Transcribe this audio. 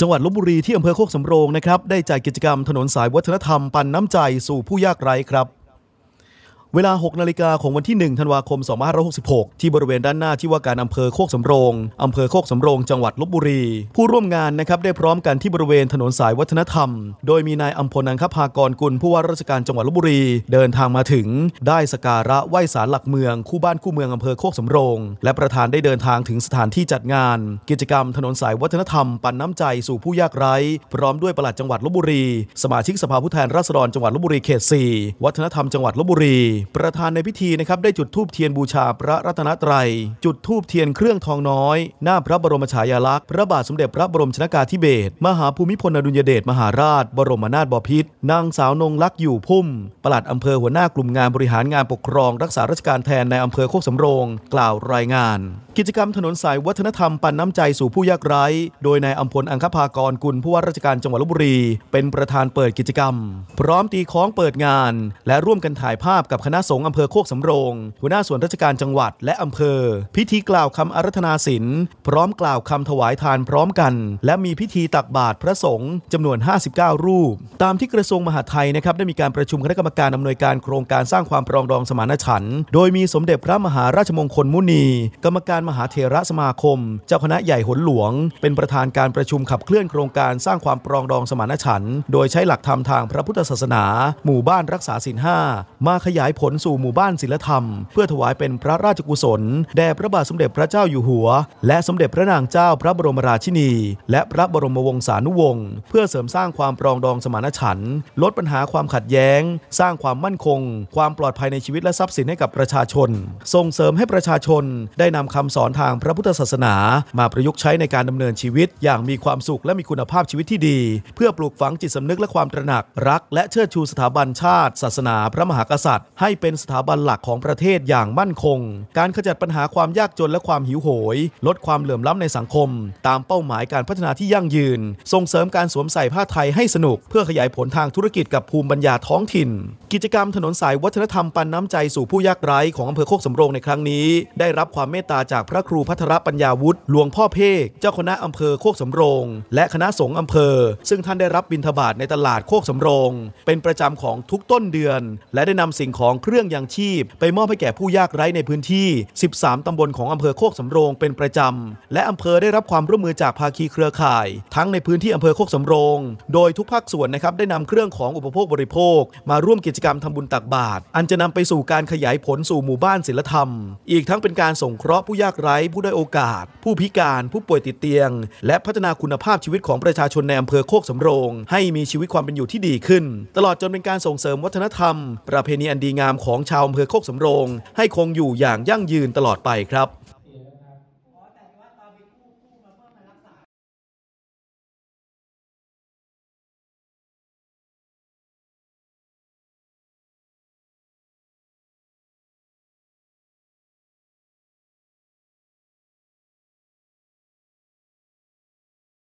จังหวัดลบบุรีที่อำเภอโคกสำโรงนะครับ ได้จัดกิจกรรมถนนสายวัฒนธรรมปันน้ำใจสู่ผู้ยากไร้ครับเวลา6นาฬิกาของวันที่ 1ธันวาคม2566 ที่บริเวณด้านหน้าที่ว่าการอำเภอโคกสำโรงอำเภอโคกสำโรงจังหวัดลบบุรี ผู้ร่วมงานนะครับได้พร้อมกันที่บริเวณถนนสายวัฒนธรรมโดยมีนายอัมพลนังคภากรกุลผู้ว่าราชการจังหวัดลบบุรี เดินทางมาถึงได้สการะไหว้ศาลหลักเมืองคู่บ้านคู่เมืองอำเภอโคกสำโรงและประธานได้เดินทางถึงสถานที่จัดงาน กิจกรรมถนนสายวัฒนธรรมปันน้ำใจสู่ผู้ยากไร้พร้อมด้วยปลัดจังหวัดลบบุรีสมาชิกสภาผู้แทนราษฎรจังหวัดลบบุรีเขต4วัฒนธรรมจังหวัดลบบุรีประธานในพิธีนะครับได้จุดธูปเทียนบูชาพระรัตนตรัยจุดธูปเทียนเครื่องทองน้อย หน้าพระบรมฉายาลักษณ์พระบาทสมเด็จพระบรมชนากาธิเบศรมหาภูมิพลอดุลยเดชมหาราช บรมนาถบพิตรนางสาวนงลักษ์อยู่พุ่มปลัดอำเภอหัวหน้ากลุ่มงานบริหารงานปกครองรักษาราชการแทนในอำเภอโคกสำโรงกล่าวรายงาน กิจกรรมถนนสายวัฒนธรรมปันน้ำใจสู่ผู้ยากไร้ โดยนายอัมพลอังคภากรกุลผู้ว่าราชการจังหวัดลบบุรี เป็นประธานเปิดกิจกรรม พร้อมตีค้องเปิดงาน และร่วมกันถ่ายภาพกับคณะณะสงฆ์อำเภอโคกสำโรง หัวหน้าส่วนราชการจังหวัดและอำเภอ พิธีกล่าวคำอารัธนาศิลพร้อมกล่าวคำถวายทานพร้อมกัน และมีพิธีตักบาตรพระสงฆ์จำนวน 59 รูป ตามที่กระทรวงมหาดไทยนะครับได้มีการประชุมคณะกรรมการอำนวยการโครงการสร้างความปรองดองสมานฉันท์โดยมีสมเด็จพระมหาราชมงคลมุนี กรรมการมหาเทระสมาคม เจ้าคณะใหญ่หนหลวง เป็นประธานการประชุมขับเคลื่อนโครงการสร้างความปรองดองสมานฉันท์โดยใช้หลักธรรมทางพระพุทธศาสนา หมู่บ้านรักษาศีลห้ามาขยายผผลสู่หมู่บ้านศิลธรรม เพื่อถวายเป็นพระราชกุศลแด่พระบาทสมเด็จพระเจ้าอยู่หัว และสมเด็จพระนางเจ้าพระบรมราชินี และพระบรมวงศานุวงศ์เพื่อเสริมสร้างความปรองดองสมานฉันท์ลดปัญหาความขัดแย้ง สร้างความมั่นคง ความปลอดภัยในชีวิตและทรัพย์สินให้กับประชาชน ส่งเสริมให้ประชาชน ได้นำคำสอนทางพระพุทธศาสนา มาประยุกต์ใช้ในการดำเนินชีวิต อย่างมีความสุขและมีคุณภาพชีวิตที่ดี เพื่อปลูกฝังจิตสำนึกและความตระหนักรัก และเชิดชูสถาบันชาติ ศาสนา พระมหากษัตริย์ให้เป็นสถาบันหลักของประเทศอย่างมั่นคง การขจัดปัญหาความยากจนและความหิวโหย ลดความเหลื่อมล้ำในสังคม ตามเป้าหมายการพัฒนาที่ยั่งยืน ส่งเสริมการสวมใส่ผ้าไทยให้สนุก เพื่อขยายผลทางธุรกิจกับภูมิปัญญาท้องถิ่น กิจกรรมถนนสายวัฒนธรรมปันน้ำใจสู่ผู้ยากไร้ของอำเภอโคกสำโรงในครั้งนี้ ได้รับความเมตตาจากพระครูพัทรปัญญาวุฒิ หลวงพ่อเพกเจ้าคณะอำเภอโคกสำโรงและคณะสงฆ์อำเภอ ซึ่งท่านได้รับบิณฑบาตในตลาดโคกสำโรงเป็นประจำของทุกต้นเดือน และได้นำสิ่งของของเครื่องยังชีพไปมอบให้แก่ผู้ยากไร้ในพื้นที่ 13 ตำบลของอำเภอโคกสำโรงเป็นประจำและอำเภอได้รับความร่วมมือจากภาคีเครือข่าย ทั้งในพื้นที่อำเภอโคกสำโรง โดยทุกภาคส่วนนะครับได้นำเครื่องของอุปโภคบริโภค มาร่วมกิจกรรมทำบุญตักบาตรอันจะนำไปสู่การขยายผลสู่หมู่บ้านศิลธรรม อีกทั้งเป็นการส่งเคราะห์ผู้ยากไร้ ผู้ได้โอกาส ผู้พิการผู้ป่วยติดเตียง และพัฒนาคุณภาพชีวิตของประชาชนในอำเภอโคกสำโรงให้มีชีวิตความเป็นอยู่ที่ดีขึ้น ตลอดจนเป็นการส่งเสริมวัฒนธรรมประเพณีอันดีงามงามของชาวอำเภอโคกสำโรง ให้คงอยู่อย่างยั่งยืนตลอดไปครับ